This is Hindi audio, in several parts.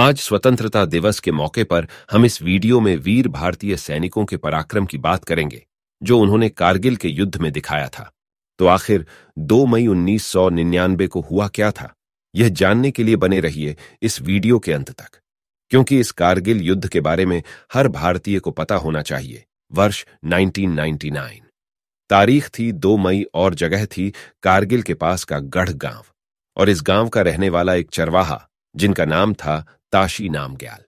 आज स्वतंत्रता दिवस के मौके पर हम इस वीडियो में वीर भारतीय सैनिकों के पराक्रम की बात करेंगे जो उन्होंने कारगिल के युद्ध में दिखाया था तो आखिर 2 मई उन्नीस को हुआ क्या था यह जानने के लिए बने रहिए इस वीडियो के अंत तक क्योंकि इस कारगिल युद्ध के बारे में हर भारतीय को पता होना चाहिए वर्ष 1999 तारीख थी 2 मई और जगह थी कारगिल के पास का गढ़ गांव और इस गांव का रहने वाला एक चरवाहा जिनका नाम था ताशी नाम ग्याल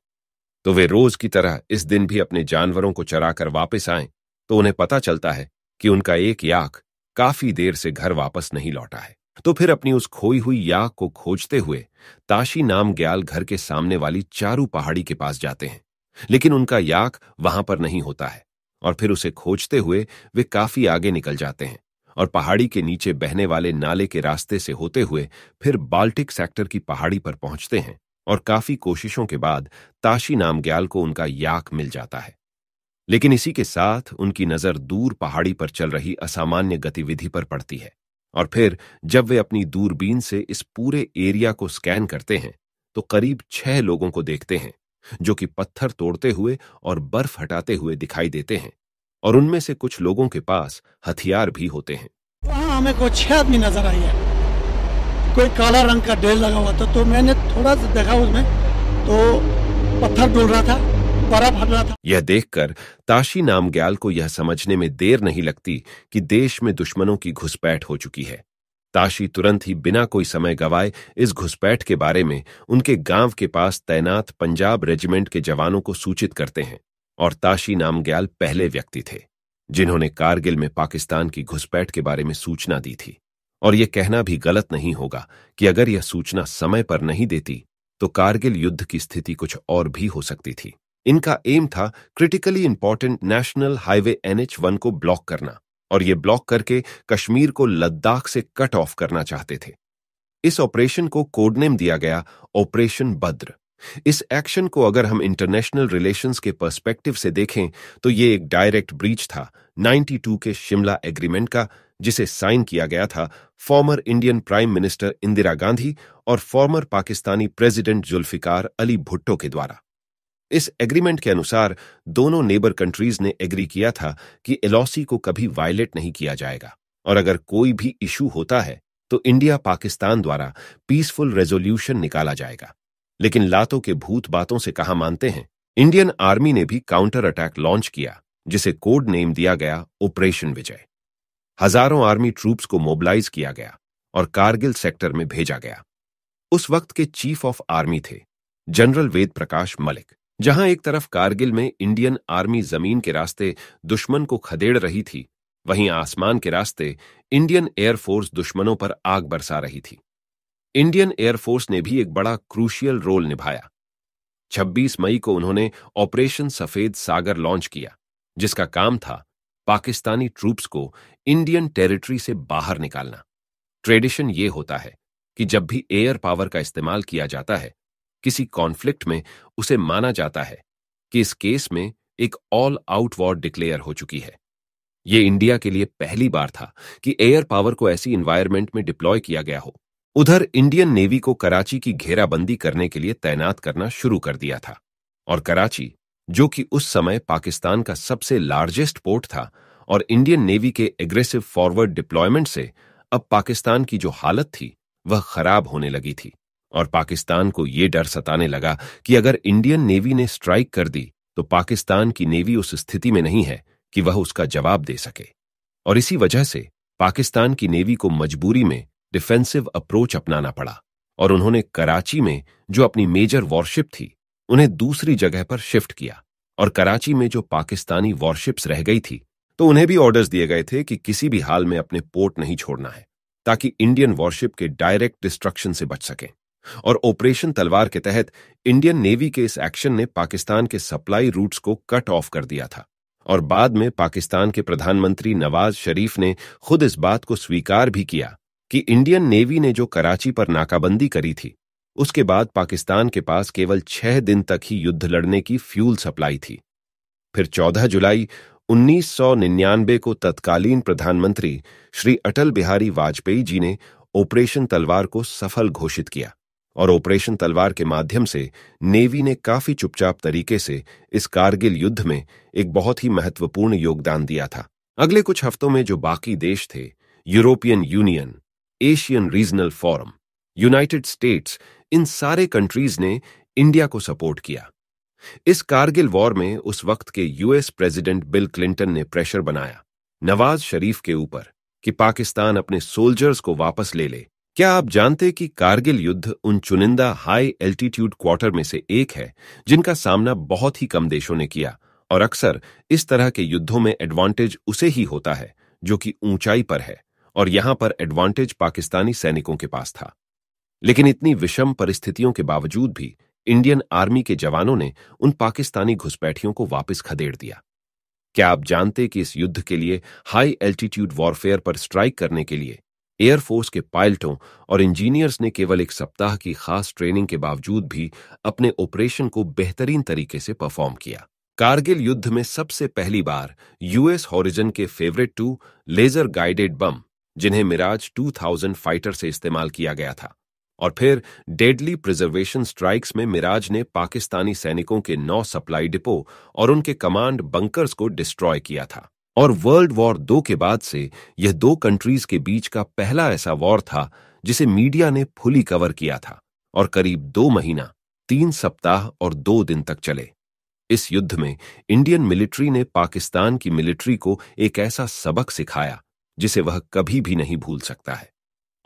तो वे रोज की तरह इस दिन भी अपने जानवरों को चराकर वापस आए तो उन्हें पता चलता है कि उनका एक याक काफी देर से घर वापस नहीं लौटा है तो फिर अपनी उस खोई हुई याक को खोजते हुए ताशी नाम ग्याल घर के सामने वाली चारू पहाड़ी के पास जाते हैं लेकिन उनका याक वहां पर नहीं होता है और फिर उसे खोजते हुए वे काफी आगे निकल जाते हैं और पहाड़ी के नीचे बहने वाले नाले के रास्ते से होते हुए फिर बाल्टिक सेक्टर की पहाड़ी पर पहुंचते हैं और काफी कोशिशों के बाद ताशी नामग्याल को उनका याक मिल जाता है लेकिन इसी के साथ उनकी नजर दूर पहाड़ी पर चल रही असामान्य गतिविधि पर पड़ती है और फिर जब वे अपनी दूरबीन से इस पूरे एरिया को स्कैन करते हैं तो करीब छह लोगों को देखते हैं जो कि पत्थर तोड़ते हुए और बर्फ हटाते हुए दिखाई देते हैं और उनमें से कुछ लोगों के पास हथियार भी होते हैं हमें कुछ छह आदमी नजर आई है कोई काला रंग का ढेर लगा हुआ था तो मैंने थोड़ा सा देखा उसमें तो पत्थर डोल रहा था बर्फ हट रहा था यह देखकर ताशी नामग्याल को यह समझने में देर नहीं लगती कि देश में दुश्मनों की घुसपैठ हो चुकी है ताशी तुरंत ही बिना कोई समय गवाए इस घुसपैठ के बारे में उनके गांव के पास तैनात पंजाब रेजिमेंट के जवानों को सूचित करते हैं और ताशी नामग्याल पहले व्यक्ति थे जिन्होंने कारगिल में पाकिस्तान की घुसपैठ के बारे में सूचना दी थी और ये कहना भी गलत नहीं होगा कि अगर यह सूचना समय पर नहीं देती तो कारगिल युद्ध की स्थिति कुछ और भी हो सकती थी इनका एम था critically important national highway NH one को ब्लॉक करना और ये ब्लॉक करके कश्मीर को लद्दाख से कट ऑफ करना चाहते थे इस ऑपरेशन को कोडनेम दिया गया ऑपरेशन बद्र इस एक्शन को अगर हम इंटरनेशनल रिलेशंस के पर्सपेक्टिव से देखें तो ये एक डायरेक्ट ब्रीच था 92 के शिमला एग्रीमेंट का जिसे साइन किया गया था former Indian prime minister Indira Gandhi और former Pakistani president Zulfikar Ali Bhutto के द्वारा इस एग्रीमेंट के अनुसार दोनों नेबर कंट्रीज ने एग्री किया था कि एलोसी को कभी वायलेट नहीं किया जाएगा और अगर कोई भी इशू होता है तो इंडिया पाकिस्तान द्वारा पीसफुल रेजोल्यूशन निकाला जाएगा लेकिन लातों के भूत बातों से कहा मानते हैं इंडियन आर्मी ने भी काउंटर अटैक लॉन्च किया जिसे कोड नेम दिया गया ऑपरेशन विजय हजारों आर्मी ट्रूप्स को मोबिलाइज किया गया और कारगिल सेक्टर में भेजा गया उस वक्त के चीफ ऑफ आर्मी थे जनरल वेद प्रकाश मलिक जहां एक तरफ कारगिल में इंडियन आर्मी जमीन के रास्ते दुश्मन को खदेड़ रही थी वहीं आसमान के रास्ते इंडियन एयरफोर्स दुश्मनों पर आग बरसा रही थी इंडियन एयरफोर्स ने भी एक बड़ा क्रूशियल रोल निभाया 26 मई को उन्होंने ऑपरेशन सफेद सागर लॉन्च किया जिसका काम था पाकिस्तानी ट्रूप्स को इंडियन टेरिटरी से बाहर निकालना ट्रेडिशन ये होता है कि जब भी एयर पावर का इस्तेमाल किया जाता है किसी कॉन्फ्लिक्ट में उसे माना जाता है कि इस केस में एक ऑल आउट वॉर डिक्लेयर हो चुकी है ये इंडिया के लिए पहली बार था कि एयर पावर को ऐसी इन्वायरमेंट में डिप्लॉय किया गया हो उधर इंडियन नेवी को कराची की घेराबंदी करने के लिए तैनात करना शुरू कर दिया था और कराची जो कि उस समय पाकिस्तान का सबसे लार्जेस्ट पोर्ट था और इंडियन नेवी के एग्रेसिव फॉरवर्ड डिप्लॉयमेंट से अब पाकिस्तान की जो हालत थी वह खराब होने लगी थी और पाकिस्तान को ये डर सताने लगा कि अगर इंडियन नेवी ने स्ट्राइक कर दी तो पाकिस्तान की नेवी उस स्थिति में नहीं है कि वह उसका जवाब दे सके और इसी वजह से पाकिस्तान की नेवी को मजबूरी में डिफेंसिव अप्रोच अपनाना पड़ा और उन्होंने कराची में जो अपनी मेजर वॉरशिप थी उन्हें दूसरी जगह पर शिफ्ट किया और कराची में जो पाकिस्तानी वॉरशिप्स रह गई थी तो उन्हें भी ऑर्डर्स दिए गए थे कि किसी भी हाल में अपने पोर्ट नहीं छोड़ना है ताकि इंडियन वॉरशिप के डायरेक्ट डिस्ट्रक्शन से बच सकें और ऑपरेशन तलवार के तहत इंडियन नेवी के इस एक्शन ने पाकिस्तान के सप्लाई रूट्स को कट ऑफ कर दिया था और बाद में पाकिस्तान के प्रधानमंत्री नवाज शरीफ ने खुद इस बात को स्वीकार भी किया कि इंडियन नेवी ने जो कराची पर नाकाबंदी करी थी उसके बाद पाकिस्तान के पास केवल छह दिन तक ही युद्ध लड़ने की फ्यूल सप्लाई थी फिर 14 जुलाई 1999 को तत्कालीन प्रधानमंत्री श्री अटल बिहारी वाजपेयी जी ने ऑपरेशन तलवार को सफल घोषित किया और ऑपरेशन तलवार के माध्यम से नेवी ने काफी चुपचाप तरीके से इस कारगिल युद्ध में एक बहुत ही महत्वपूर्ण योगदान दिया था अगले कुछ हफ्तों में जो बाकी देश थे European union Asian regional forum United States इन सारे कंट्रीज ने इंडिया को सपोर्ट किया इस कारगिल वॉर में उस वक्त के यूएस प्रेसिडेंट बिल क्लिंटन ने प्रेशर बनाया नवाज शरीफ के ऊपर कि पाकिस्तान अपने सोल्जर्स को वापस ले ले क्या आप जानते कि कारगिल युद्ध उन चुनिंदा हाई एल्टीट्यूड क्वार्टर में से एक है जिनका सामना बहुत ही कम देशों ने किया और अक्सर इस तरह के युद्धों में एडवांटेज उसे ही होता है जो कि ऊंचाई पर है और यहां पर एडवांटेज पाकिस्तानी सैनिकों के पास था लेकिन इतनी विषम परिस्थितियों के बावजूद भी इंडियन आर्मी के जवानों ने उन पाकिस्तानी घुसपैठियों को वापस खदेड़ दिया क्या आप जानते कि इस युद्ध के लिए हाई एल्टीट्यूड वॉरफेयर पर स्ट्राइक करने के लिए एयरफोर्स के पायलटों और इंजीनियर्स ने केवल एक सप्ताह की खास ट्रेनिंग के बावजूद भी अपने ऑपरेशन को बेहतरीन तरीके से परफॉर्म किया कारगिल युद्ध में सबसे पहली बार यूएस हॉरिजन के favourite two laser guided bomb जिन्हें मिराज 2000 फाइटर से इस्तेमाल किया गया था और फिर डेडली प्रिजर्वेशन स्ट्राइक्स में मिराज ने पाकिस्तानी सैनिकों के नौ सप्लाई डिपो और उनके कमांड बंकर्स को डिस्ट्रॉय किया था और वर्ल्ड वॉर दो के बाद से यह दो कंट्रीज के बीच का पहला ऐसा वॉर था जिसे मीडिया ने फुली कवर किया था और करीब दो महीना तीन सप्ताह और दो दिन तक चले इस युद्ध में इंडियन मिलिट्री ने पाकिस्तान की मिलिट्री को एक ऐसा सबक सिखाया जिसे वह कभी भी नहीं भूल सकता है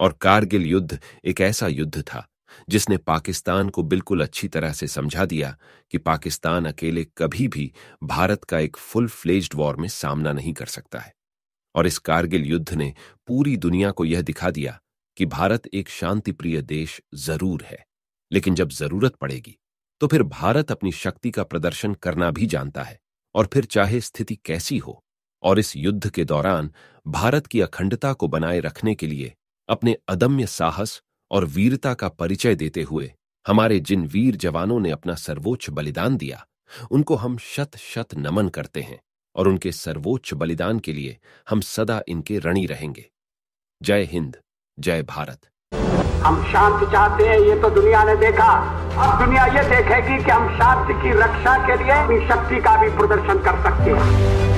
और कारगिल युद्ध एक ऐसा युद्ध था जिसने पाकिस्तान को बिल्कुल अच्छी तरह से समझा दिया कि पाकिस्तान अकेले कभी भी भारत का एक फुल फ्लेज्ड वॉर में सामना नहीं कर सकता है और इस कारगिल युद्ध ने पूरी दुनिया को यह दिखा दिया कि भारत एक शांतिप्रिय देश जरूर है लेकिन जब जरूरत पड़ेगी तो फिर भारत अपनी शक्ति का प्रदर्शन करना भी जानता है और फिर चाहे स्थिति कैसी हो और इस युद्ध के दौरान भारत की अखंडता को बनाए रखने के लिए अपने अदम्य साहस और वीरता का परिचय देते हुए हमारे जिन वीर जवानों ने अपना सर्वोच्च बलिदान दिया उनको हम शत शत नमन करते हैं और उनके सर्वोच्च बलिदान के लिए हम सदा इनके रणी रहेंगे जय हिंद जय भारत हम शांति चाहते हैं ये तो दुनिया ने देखा अब दुनिया ये देखेगी कि हम शांति की रक्षा के लिए अपनी शक्ति का भी प्रदर्शन कर सकते हैं